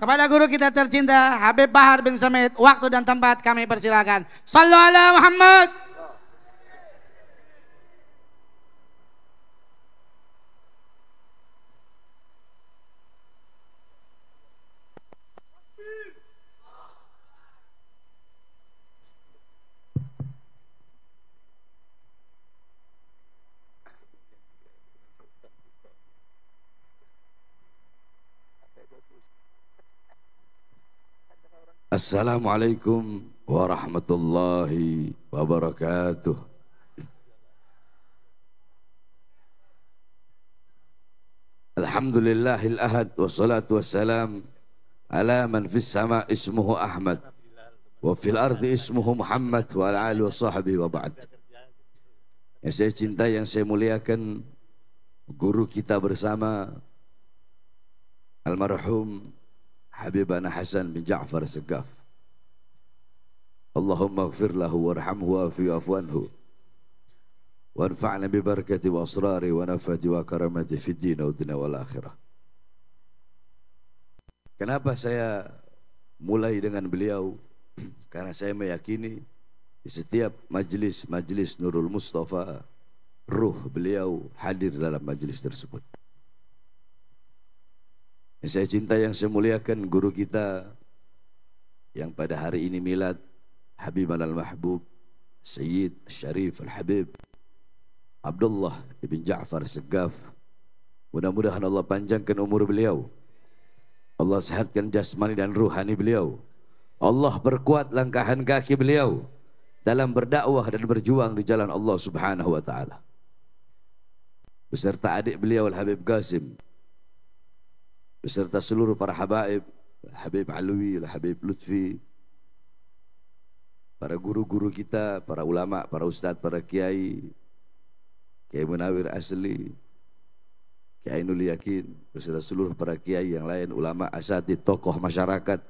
Kepada guru kita tercinta Habib Bahar bin Samit, waktu dan tempat kami persilakan. Sallallahu alaihi Muhammad. السلام عليكم ورحمة الله وبركاته الحمد لله الأحد والصلاة والسلام على من في السماء اسمه أحمد وفي الأرض اسمه محمد وعلى آله وصحبه وبعد yang saya cinta, yang saya muliakan guru kita bersama almarhum Habibana Hasan bin Ja'far Segaf. Allahumma gfir lahu warhamhu fi afwanhu bi nafati wa karamati fi dina wa dina wal akhirah Kenapa saya mulai dengan beliau? Karena saya meyakini di setiap majelis-majelis Nurul Mustafa, ruh beliau hadir dalam majelis tersebut. Yang saya cinta yang saya muliakan guru kita yang pada hari ini milad Habib al-Mahbub, Sayyid Sharif al-Habib, Abdullah ibn Ja'far Segaf. Mudah-mudahan Allah panjangkan umur beliau. Allah sehatkan jasmani dan ruhani beliau. Allah berkuat langkahan kaki beliau dalam berdakwah dan berjuang di jalan Allah Subhanahu wa taala. Beserta adik beliau Al-Habib Qasim. Beserta seluruh para habaib, Al-Habib Alwi, Al-Habib Lutfi, para guru-guru kita, para ulama, para ustadz, para kiai, Kiai Munawir Asli, Kiai Nuliakin, Yakin, beserta seluruh para kiai yang lain, ulama, asatid, tokoh masyarakat,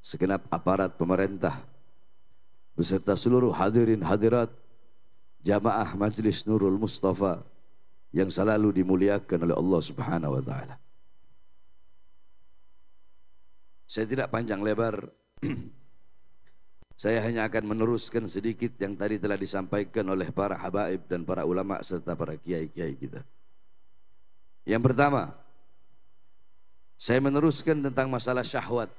segenap aparat pemerintah, beserta seluruh hadirin hadirat, jamaah Majelis Nurul Mustafa yang selalu dimuliakan oleh Allah Subhanahu wa taala. Saya tidak panjang lebar Saya hanya akan meneruskan sedikit yang tadi telah disampaikan oleh para habaib dan para ulama serta para kiai-kiai kita. Yang pertama, saya meneruskan tentang masalah syahwat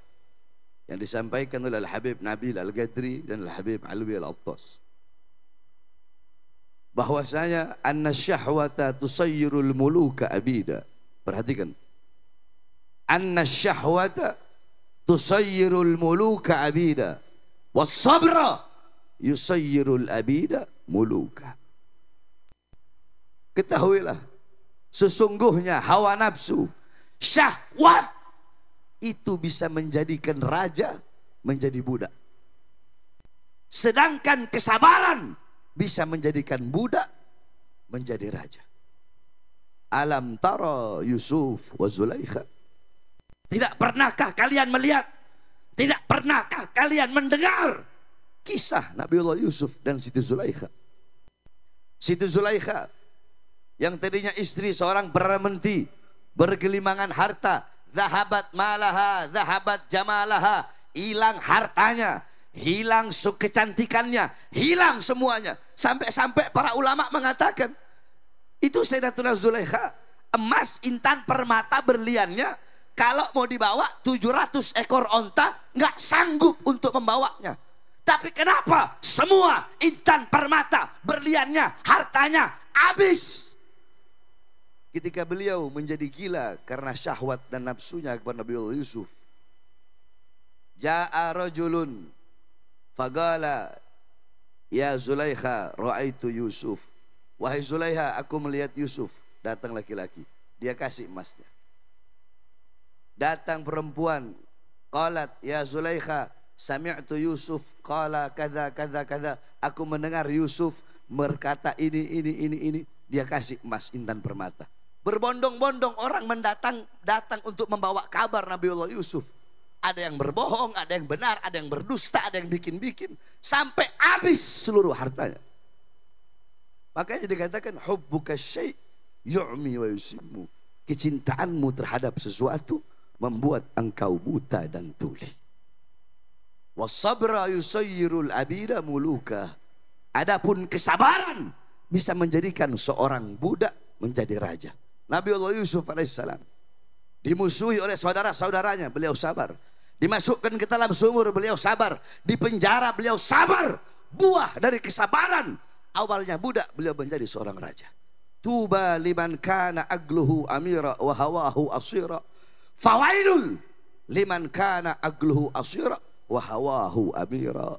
yang disampaikan oleh Al-Habib Nabil Al-Gadri dan Al-Habib Alwi Al-Attas. Bahwasanya anna syahwata tusayyirul muluka abida. Perhatikan. Anna syahwata tusayyirul muluka abida wasabra yusayyirul abida muluka ketahuilah sesungguhnya hawa nafsu syahwat itu bisa menjadikan raja menjadi budak sedangkan kesabaran bisa menjadikan budak menjadi raja alam tara yusuf wa zulaikha tidak pernahkah kalian melihat tidak pernahkah kalian mendengar kisah Nabi Allah Yusuf dan Siti Zulaikha? Siti Zulaikha yang tadinya istri seorang bermenti bergelimangan harta zahabat malaha zahabat jamalaha hilang hartanya hilang kecantikannya hilang semuanya sampai-sampai para ulama mengatakan itu Sayyidatuna Zulaikha emas intan permata berliannya kalau mau dibawa 700 ekor onta nggak sanggup untuk membawanya. Tapi kenapa semua intan permata, berliannya, hartanya habis. Ketika beliau menjadi gila karena syahwat dan nafsunya kepada Nabi Yusuf. Ja'a rajulun fagala ya Zulaikha ra'aitu Yusuf. Wahai Zulaikha, aku melihat Yusuf. Datang laki-laki. Dia kasih emasnya. Datang perempuan. Qalat ya Zulaikha sami'tu Yusuf qala kada kada kada. Aku mendengar Yusuf berkata ini ini ini ini. Dia kasih emas intan permata. Berbondong-bondong orang mendatang datang untuk membawa kabar Nabi Allah Yusuf. Ada yang berbohong, ada yang benar, ada yang berdusta, ada yang bikin-bikin. Sampai habis seluruh hartanya. Makanya dikatakan hubbuka syai' yu'mi wa yusimmu. Kecintaanmu terhadap sesuatu membuat engkau buta dan tuli. Wasabra yusayyirul abida muluka. Adapun kesabaran bisa menjadikan seorang budak menjadi raja. Nabi Allah Yusuf alaihissalam dimusuhi oleh saudara-saudaranya, beliau sabar. Dimasukkan ke dalam sumur, beliau sabar. Di penjara, beliau sabar. Buah dari kesabaran. Awalnya budak, beliau menjadi seorang raja. Tuba liman kana agluhu amira wa hawahu asira. Fawailul liman kana agluhu asyira wa hawahu amira.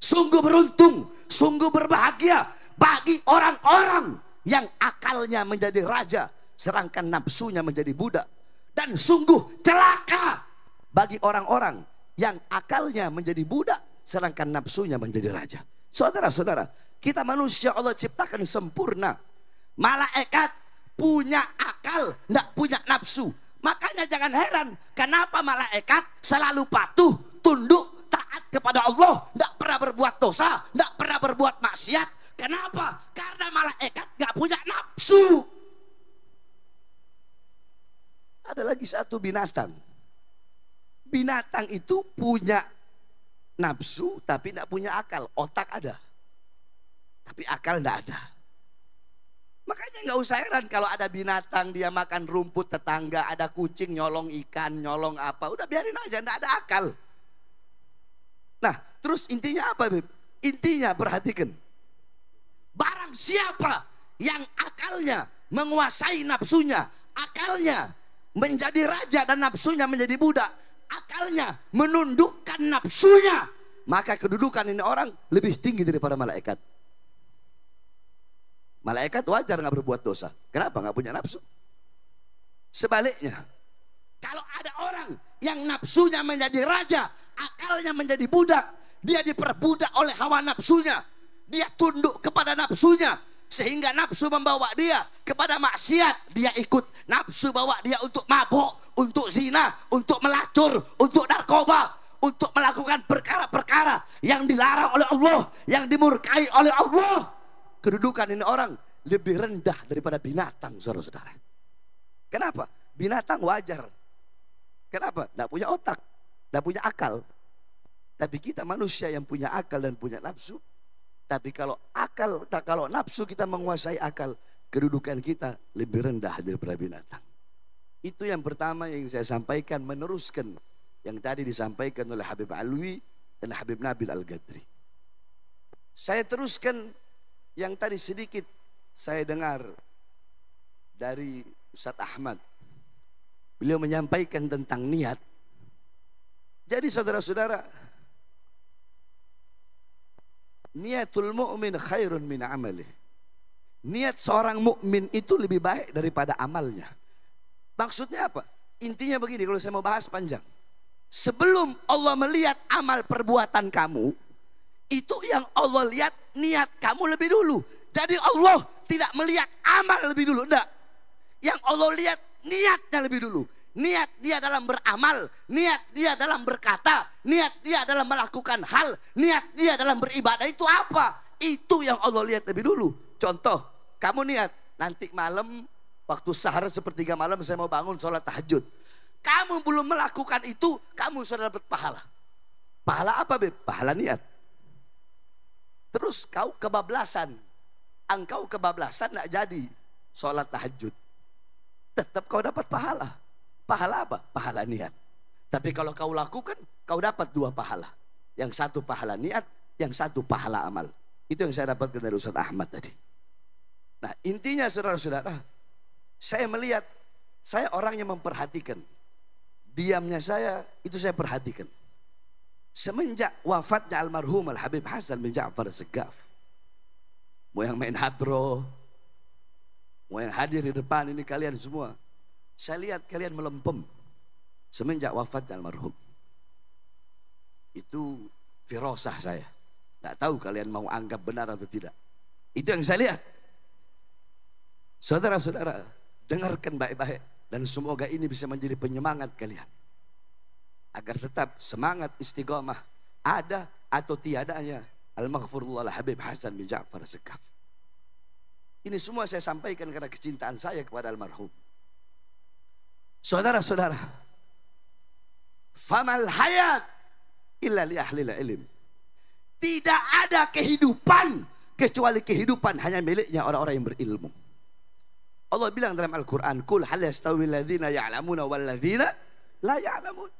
Sungguh beruntung, sungguh berbahagia bagi orang-orang yang akalnya menjadi raja sedangkan nafsunya menjadi budak dan sungguh celaka bagi orang-orang yang akalnya menjadi budak sedangkan nafsunya menjadi raja. Saudara-saudara, kita manusia Allah ciptakan sempurna. Malaikat punya akal, tidak punya nafsu. Makanya jangan heran kenapa malaikat selalu patuh, tunduk, taat kepada Allah, tidak pernah berbuat dosa, tidak pernah berbuat maksiat. Kenapa? Karena malaikat nggak punya nafsu. Ada lagi satu binatang. Binatang itu punya nafsu tapi tidak punya akal. Otak ada, tapi akal tidak ada. Makanya nggak usah heran kalau ada binatang dia makan rumput tetangga, ada kucing nyolong ikan, nyolong apa. Udah biarin aja, nggak ada akal. Nah, terus intinya apa, Bib? Intinya perhatikan. Barang siapa yang akalnya menguasai nafsunya, akalnya menjadi raja dan nafsunya menjadi budak, akalnya menundukkan nafsunya, maka kedudukan ini orang lebih tinggi daripada malaikat. Malaikat wajar nggak berbuat dosa. Kenapa? Nggak punya nafsu. Sebaliknya, kalau ada orang yang nafsunya menjadi raja, akalnya menjadi budak, dia diperbudak oleh hawa nafsunya. Dia tunduk kepada nafsunya, sehingga nafsu membawa dia kepada maksiat dia ikut nafsu bawa dia untuk mabuk untuk zina untuk melacur untuk narkoba untuk melakukan perkara-perkara yang dilarang oleh Allah yang dimurkai oleh Allah kedudukan ini orang lebih rendah daripada binatang, saudara-saudara. Kenapa? Binatang wajar. Kenapa? Tidak punya otak, tidak punya akal. Tapi kita manusia yang punya akal dan punya nafsu. Tapi kalau akal, tak kalau nafsu kita menguasai akal, kedudukan kita lebih rendah daripada binatang. Itu yang pertama yang saya sampaikan meneruskan yang tadi disampaikan oleh Habib Alwi dan Habib Nabil Al-Gadri. Saya teruskan yang tadi sedikit saya dengar dari Ustaz Ahmad. Beliau menyampaikan tentang niat. Jadi saudara-saudara, niatul mu'min khairun min amalih. Niat seorang mukmin itu lebih baik daripada amalnya. Maksudnya apa? Intinya begini kalau saya mau bahas panjang. Sebelum Allah melihat amal perbuatan kamu, itu yang Allah lihat niat kamu lebih dulu. Jadi Allah tidak melihat amal lebih dulu, enggak. Yang Allah lihat niatnya lebih dulu. Niat dia dalam beramal, niat dia dalam berkata, niat dia dalam melakukan hal, niat dia dalam beribadah itu apa? Itu yang Allah lihat lebih dulu. Contoh, kamu niat nanti malam waktu sahur sepertiga malam saya mau bangun sholat tahajud. Kamu belum melakukan itu, kamu sudah dapat pahala. Pahala apa, Beb? Pahala niat. Terus kau kebablasan. Engkau kebablasan nak jadi sholat tahajud. Tetap kau dapat pahala. Pahala apa? Pahala niat. Tapi kalau kau lakukan, kau dapat dua pahala. Yang satu pahala niat, yang satu pahala amal. Itu yang saya dapat dari Ustaz Ahmad tadi. Nah intinya saudara-saudara, saya melihat, saya orang yang memperhatikan. Diamnya saya, itu saya perhatikan semenjak wafatnya almarhum Al Habib Hasan bin Ja'far Segaf. Mau yang main hadro, mau yang hadir di depan ini kalian semua. Saya lihat kalian melempem semenjak wafatnya almarhum. Itu firosah saya. Tidak tahu kalian mau anggap benar atau tidak. Itu yang saya lihat. Saudara-saudara, dengarkan baik-baik. Dan semoga ini bisa menjadi penyemangat kalian agar tetap semangat istiqomah ada atau tiadanya Al-Maghfurullah Habib Hasan bin Ja'far Sekaf. Ini semua saya sampaikan karena kecintaan saya kepada almarhum. Saudara-saudara, famal hayat illa li ahli ilm. Tidak ada kehidupan kecuali kehidupan hanya miliknya orang-orang yang berilmu. Allah bilang dalam Al-Qur'an, "Qul hal yastawi alladziina ya'lamuuna wal ladziina la ya'lamuun."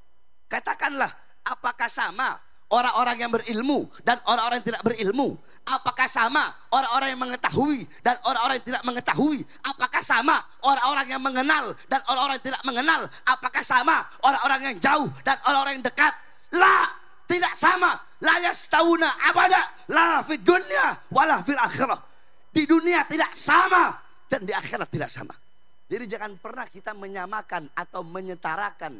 Katakanlah, apakah sama orang-orang yang berilmu dan orang-orang yang tidak berilmu? Apakah sama orang-orang yang mengetahui dan orang-orang yang tidak mengetahui? Apakah sama orang-orang yang mengenal dan orang-orang yang tidak mengenal? Apakah sama orang-orang yang jauh dan orang-orang yang dekat? lah tidak sama. La yastawuna abada la fid dunya wala fil akhirah. Di dunia tidak sama dan di akhirat tidak sama. Jadi jangan pernah kita menyamakan atau menyetarakan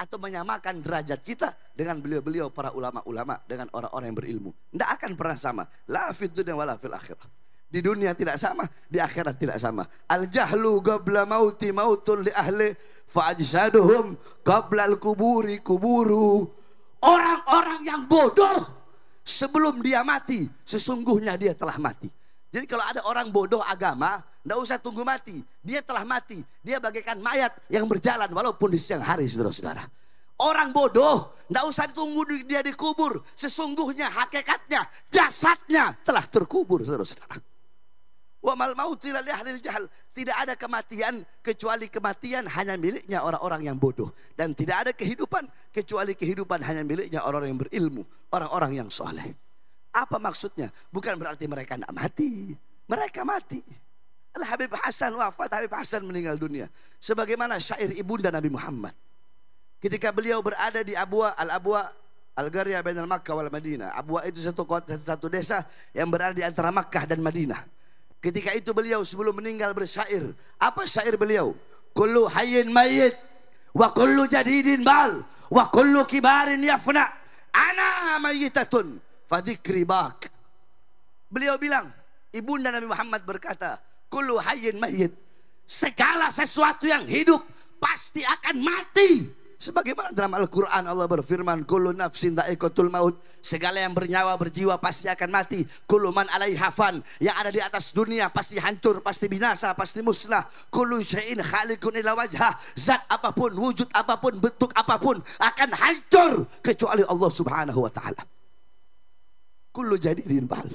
atau menyamakan derajat kita dengan beliau-beliau para ulama-ulama dengan orang-orang yang berilmu. Tidak akan pernah sama. La fid dunia la fil akhirah. Di dunia tidak sama, di akhirat tidak sama. Al jahlu qabla mauti mautun li ahli fa ajsaduhum qabla al kuburi kuburu. Orang-orang yang bodoh sebelum dia mati sesungguhnya dia telah mati. Jadi kalau ada orang bodoh agama, ndak usah tunggu mati. Dia telah mati. Dia bagaikan mayat yang berjalan walaupun di siang hari, saudara-saudara. Orang bodoh, ndak usah ditunggu dia dikubur. Sesungguhnya hakikatnya, jasadnya telah terkubur, saudara-saudara. Wa mal mauti jahal. Tidak ada kematian kecuali kematian hanya miliknya orang-orang yang bodoh dan tidak ada kehidupan kecuali kehidupan hanya miliknya orang-orang yang berilmu, orang-orang yang soleh. Apa maksudnya? Bukan berarti mereka tidak mati. Mereka mati. Al Habib Hasan wafat, Habib Hasan meninggal dunia. Sebagaimana syair ibunda Nabi Muhammad. Ketika beliau berada di Abwa, Al-Abwa, Al-Garya bin Al-Makkah wal Madinah. Abwa itu satu kota, satu desa yang berada di antara Makkah dan Madinah. Ketika itu beliau sebelum meninggal bersyair. Apa syair beliau? Kullu hayyin mayyit wa kullu jadidin bal wa kullu kibarin yafna. Ana mayyitatun Fadik bak. Beliau bilang, ibunda Nabi Muhammad berkata, kullu hayin mayyit. Segala sesuatu yang hidup pasti akan mati. Sebagaimana dalam Al-Quran Allah berfirman Kullu nafsin maut Segala yang bernyawa berjiwa pasti akan mati Kullu man alai hafan Yang ada di atas dunia pasti hancur Pasti binasa, pasti musnah Kullu syain khalikun ila wajah Zat apapun, wujud apapun, bentuk apapun Akan hancur Kecuali Allah subhanahu wa ta'ala kullu jadi bal.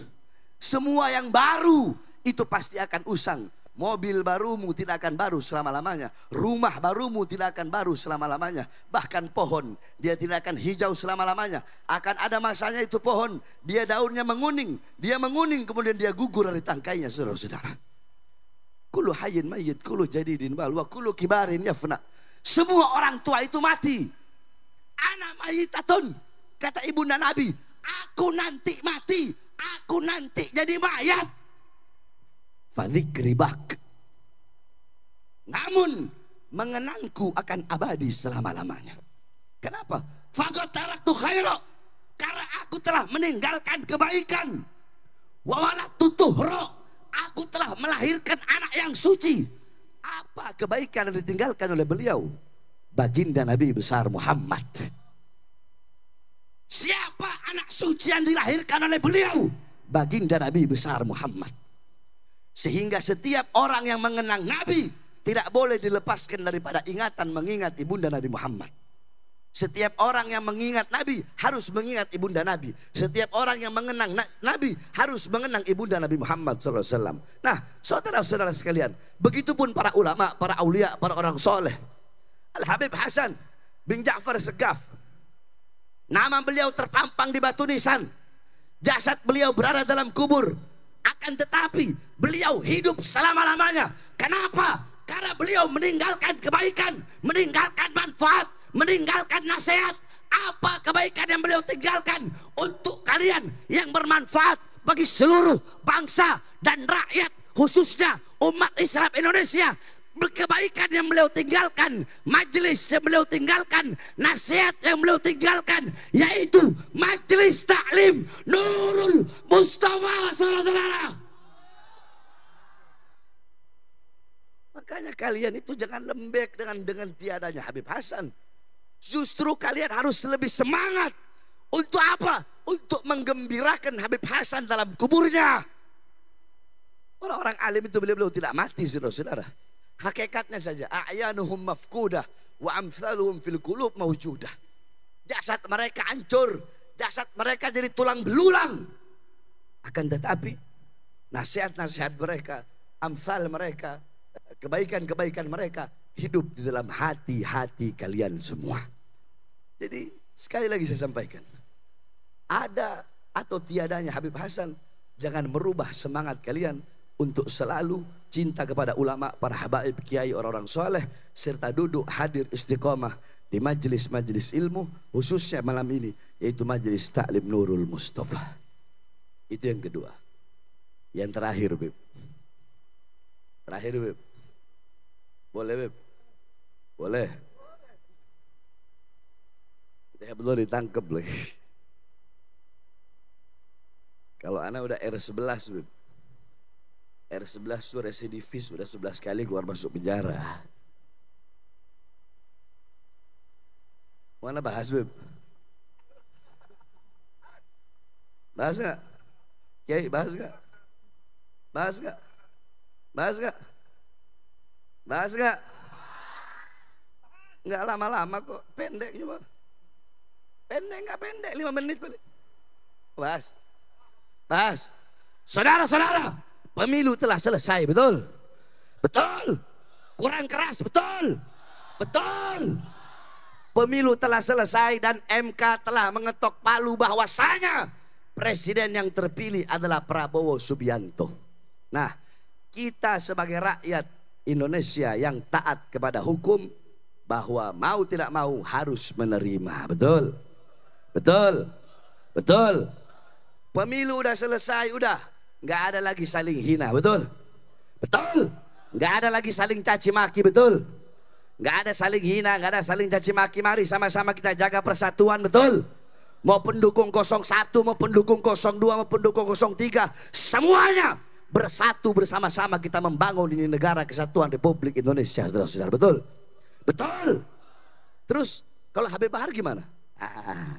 Semua yang baru itu pasti akan usang. Mobil barumu tidak akan baru selama-lamanya. Rumah barumu tidak akan baru selama-lamanya. Bahkan pohon, dia tidak akan hijau selama-lamanya. Akan ada masanya itu pohon. Dia daunnya menguning. Dia menguning kemudian dia gugur dari tangkainya saudara-saudara. Kulu hayin mayit, kulu jadi dinbal. wa kulu kibarin yafna. Semua orang tua itu mati. Anak atun, Kata ibunda Nabi, aku nanti mati aku nanti jadi mayat ribak, namun mengenangku akan abadi selama-lamanya kenapa fagot taraktu karena aku telah meninggalkan kebaikan wawalat roh. aku telah melahirkan anak yang suci apa kebaikan yang ditinggalkan oleh beliau baginda Nabi besar Muhammad Siapa anak suci yang dilahirkan oleh beliau? Baginda Nabi besar Muhammad. Sehingga setiap orang yang mengenang Nabi tidak boleh dilepaskan daripada ingatan mengingat ibunda Nabi Muhammad. Setiap orang yang mengingat Nabi harus mengingat ibunda Nabi. Setiap orang yang mengenang Nabi harus mengenang ibunda Nabi Muhammad SAW. Nah, saudara-saudara sekalian, begitupun para ulama, para aulia, para orang soleh. Al Habib Hasan bin Ja'far Segaf Nama beliau terpampang di batu nisan. Jasad beliau berada dalam kubur. Akan tetapi beliau hidup selama-lamanya. Kenapa? Karena beliau meninggalkan kebaikan, meninggalkan manfaat, meninggalkan nasihat. Apa kebaikan yang beliau tinggalkan untuk kalian yang bermanfaat bagi seluruh bangsa dan rakyat khususnya umat Islam Indonesia kebaikan yang beliau tinggalkan, majelis yang beliau tinggalkan, nasihat yang beliau tinggalkan, yaitu majelis taklim Nurul Mustafa saudara-saudara. Makanya kalian itu jangan lembek dengan dengan tiadanya Habib Hasan. Justru kalian harus lebih semangat. Untuk apa? Untuk menggembirakan Habib Hasan dalam kuburnya. Orang-orang alim itu beliau-beliau tidak mati, saudara-saudara. Hakikatnya saja, a'yanuhum mafkuda wa amsaluhum fil qulub mawjuda Jasad mereka hancur, jasad mereka jadi tulang belulang. Akan tetapi nasihat-nasihat mereka, amsal mereka, kebaikan-kebaikan mereka hidup di dalam hati-hati kalian semua. Jadi sekali lagi saya sampaikan. Ada atau tiadanya Habib Hasan, jangan merubah semangat kalian untuk selalu cinta kepada ulama, para habaib, kiai, orang-orang soleh, serta duduk hadir istiqomah di majelis-majelis ilmu, khususnya malam ini, yaitu majelis taklim Nurul Mustafa. Itu yang kedua. Yang terakhir, Bib. Terakhir, Bib. Boleh, Bib? Boleh. Saya belum ditangkap, lagi. Kalau anak udah R11, Bib. R11 itu residivis sudah 11 kali keluar masuk penjara. Mana bahas, Beb? Bahas gak? Kiai, bahas gak? Bahas gak? Bahas gak? Bahas gak? Enggak lama-lama kok, pendek cuma. Pendek enggak pendek, lima menit pendek. Bahas. Bahas. Saudara-saudara, Pemilu telah selesai, betul? Betul. Kurang keras, betul? Betul. Pemilu telah selesai dan MK telah mengetok palu bahwasanya presiden yang terpilih adalah Prabowo Subianto. Nah, kita sebagai rakyat Indonesia yang taat kepada hukum bahwa mau tidak mau harus menerima. Betul? Betul? Betul? Pemilu udah selesai, udah nggak ada lagi saling hina, betul? Betul. Nggak ada lagi saling caci maki, betul? Nggak ada saling hina, nggak ada saling caci maki. Mari sama-sama kita jaga persatuan, betul? Mau pendukung 01, mau pendukung 02, mau pendukung 03, semuanya bersatu bersama-sama kita membangun ini negara kesatuan Republik Indonesia, saudara-saudara, betul? Betul. Terus kalau Habib Bahar gimana? Ah,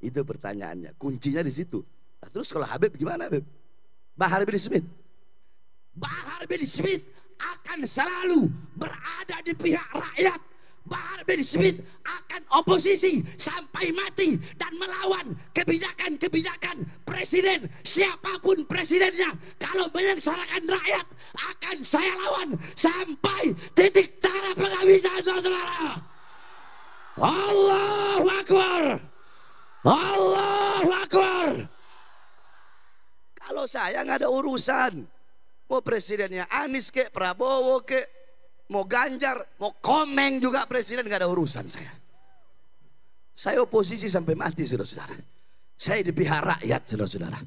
itu pertanyaannya. Kuncinya di situ. Nah, terus kalau Habib gimana, Habib? Bahar bin Smith. Bahar bin Smith akan selalu berada di pihak rakyat. Bahar bin Smith akan oposisi sampai mati dan melawan kebijakan-kebijakan presiden siapapun presidennya kalau menyengsarakan rakyat akan saya lawan sampai titik darah penghabisan saudara-saudara Allahu Akbar Allahu Akbar kalau saya nggak ada urusan. Mau presidennya Anies ke, Prabowo ke, mau Ganjar, mau Komeng juga presiden nggak ada urusan saya. Saya oposisi sampai mati saudara-saudara. Saya di pihak rakyat saudara-saudara.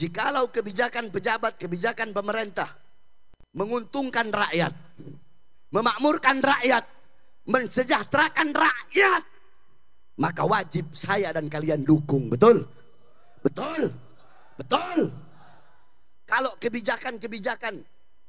Jikalau kebijakan pejabat, kebijakan pemerintah menguntungkan rakyat, memakmurkan rakyat, mensejahterakan rakyat, maka wajib saya dan kalian dukung, betul? Betul? Betul. Kalau kebijakan-kebijakan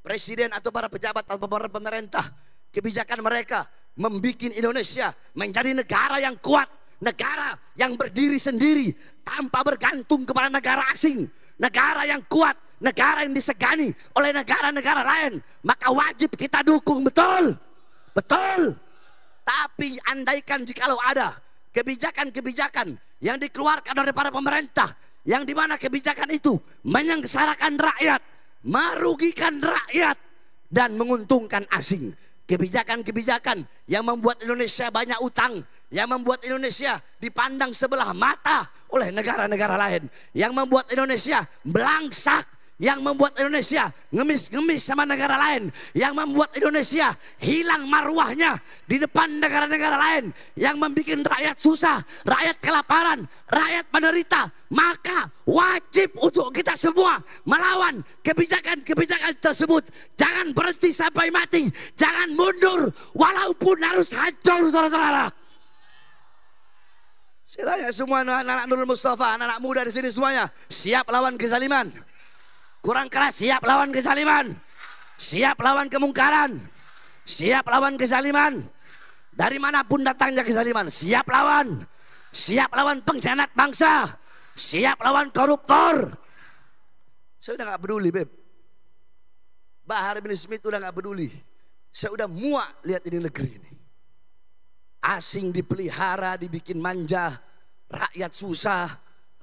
presiden atau para pejabat atau para pemerintah, kebijakan mereka membuat Indonesia menjadi negara yang kuat, negara yang berdiri sendiri tanpa bergantung kepada negara asing, negara yang kuat, negara yang disegani oleh negara-negara lain, maka wajib kita dukung betul. Betul. Tapi andaikan jikalau ada kebijakan-kebijakan yang dikeluarkan oleh para pemerintah yang dimana kebijakan itu menyengsarakan rakyat, merugikan rakyat, dan menguntungkan asing. Kebijakan-kebijakan yang membuat Indonesia banyak utang, yang membuat Indonesia dipandang sebelah mata oleh negara-negara lain, yang membuat Indonesia belangsak yang membuat Indonesia ngemis-ngemis sama negara lain, yang membuat Indonesia hilang marwahnya di depan negara-negara lain, yang membuat rakyat susah, rakyat kelaparan, rakyat menderita, maka wajib untuk kita semua melawan kebijakan-kebijakan tersebut. Jangan berhenti sampai mati, jangan mundur walaupun harus hancur saudara-saudara. semua anak-anak Nurul Mustafa, anak-anak muda di sini semuanya, siap lawan kezaliman kurang keras siap lawan kezaliman siap lawan kemungkaran siap lawan kezaliman dari manapun datangnya kezaliman siap lawan siap lawan pengkhianat bangsa siap lawan koruptor saya udah gak peduli beb Bahar bin Smith udah gak peduli saya udah muak lihat ini negeri ini asing dipelihara dibikin manja rakyat susah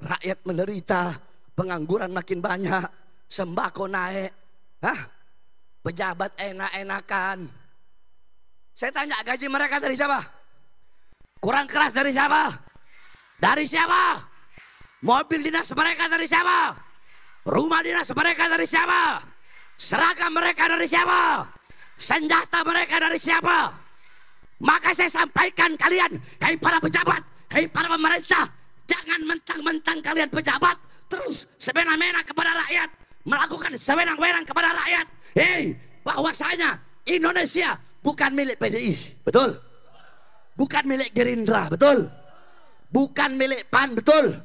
rakyat menderita pengangguran makin banyak sembako naik, hah? Pejabat enak-enakan. Saya tanya gaji mereka dari siapa? Kurang keras dari siapa? Dari siapa? Mobil dinas mereka dari siapa? Rumah dinas mereka dari siapa? Seragam mereka dari siapa? Senjata mereka dari siapa? Maka saya sampaikan kalian, hei para pejabat, hei para pemerintah, jangan mentang-mentang kalian pejabat, terus semena-mena kepada rakyat melakukan sewenang-wenang kepada rakyat. Hei, bahwasanya Indonesia bukan milik PDI, betul? Bukan milik Gerindra, betul? Bukan milik PAN, betul?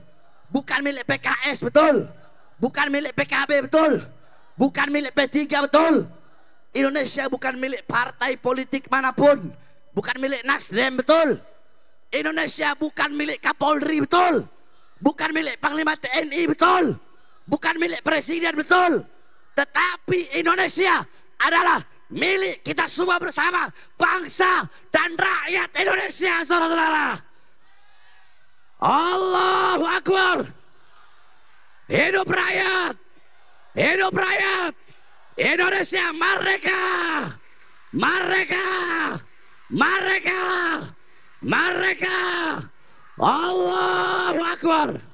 Bukan milik PKS, betul? Bukan milik PKB, betul? Bukan milik P3, betul? Indonesia bukan milik partai politik manapun, bukan milik Nasdem, betul? Indonesia bukan milik Kapolri, betul? Bukan milik Panglima TNI, betul? bukan milik presiden betul. Tetapi Indonesia adalah milik kita semua bersama bangsa dan rakyat Indonesia saudara-saudara. Allahu Akbar. Hidup rakyat. Hidup rakyat. Indonesia merdeka. Merdeka. Merdeka. Merdeka. Allahu Akbar.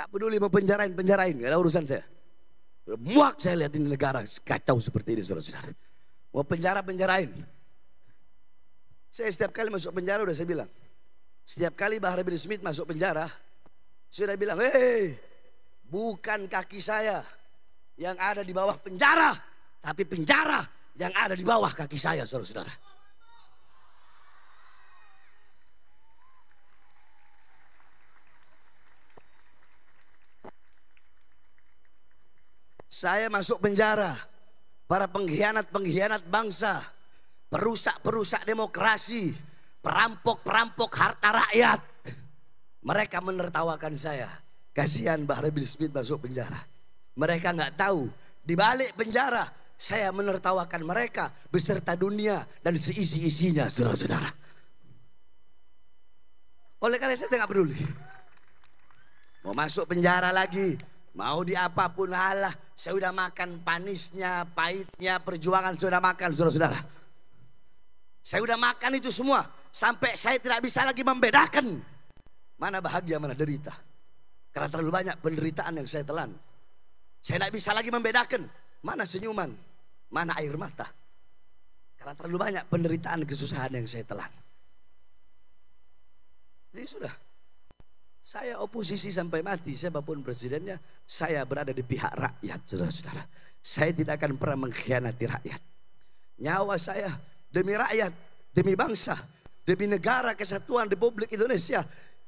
Gak peduli mau penjarain, penjarain. Gak ada urusan saya. Muak saya lihat ini negara kacau seperti ini saudara-saudara. Mau penjara, penjarain. Saya setiap kali masuk penjara udah saya bilang. Setiap kali Bahar bin Smith masuk penjara. Sudah bilang, hei bukan kaki saya yang ada di bawah penjara. Tapi penjara yang ada di bawah kaki saya saudara-saudara. Saya masuk penjara. Para pengkhianat-pengkhianat bangsa. Perusak-perusak demokrasi. Perampok-perampok harta rakyat. Mereka menertawakan saya. Kasihan Bahar Rebil Smith masuk penjara. Mereka nggak tahu. Di balik penjara saya menertawakan mereka beserta dunia dan seisi-isinya saudara-saudara. Oleh karena saya tidak peduli. Mau masuk penjara lagi, Mau di apapun halah, saya sudah makan panisnya, pahitnya, perjuangan sudah makan, saudara-saudara. Saya sudah makan itu semua, sampai saya tidak bisa lagi membedakan mana bahagia, mana derita. Karena terlalu banyak penderitaan yang saya telan. Saya tidak bisa lagi membedakan mana senyuman, mana air mata. Karena terlalu banyak penderitaan kesusahan yang saya telan. Jadi sudah, saya oposisi sampai mati, siapapun presidennya, saya berada di pihak rakyat, saudara-saudara. Saya tidak akan pernah mengkhianati rakyat. Nyawa saya demi rakyat, demi bangsa, demi negara kesatuan Republik Indonesia.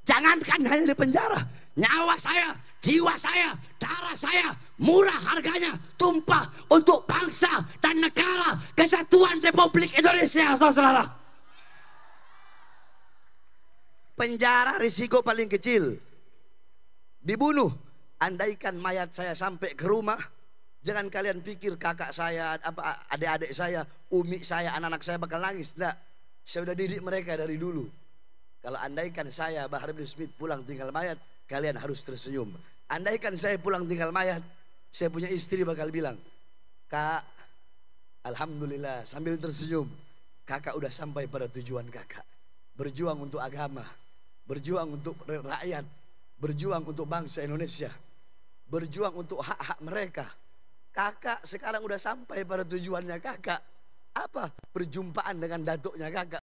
Jangankan hanya di penjara, nyawa saya, jiwa saya, darah saya, murah harganya, tumpah untuk bangsa dan negara kesatuan Republik Indonesia, saudara-saudara penjara risiko paling kecil. Dibunuh. Andaikan mayat saya sampai ke rumah, jangan kalian pikir kakak saya, apa adik-adik saya, umi saya, anak-anak saya bakal nangis. Enggak, Saya sudah didik mereka dari dulu. Kalau andaikan saya Bahar bin Smith pulang tinggal mayat, kalian harus tersenyum. Andaikan saya pulang tinggal mayat, saya punya istri bakal bilang, "Kak, alhamdulillah sambil tersenyum, kakak udah sampai pada tujuan kakak. Berjuang untuk agama." berjuang untuk rakyat, berjuang untuk bangsa Indonesia, berjuang untuk hak-hak mereka. Kakak sekarang udah sampai pada tujuannya kakak. Apa? Perjumpaan dengan datuknya kakak.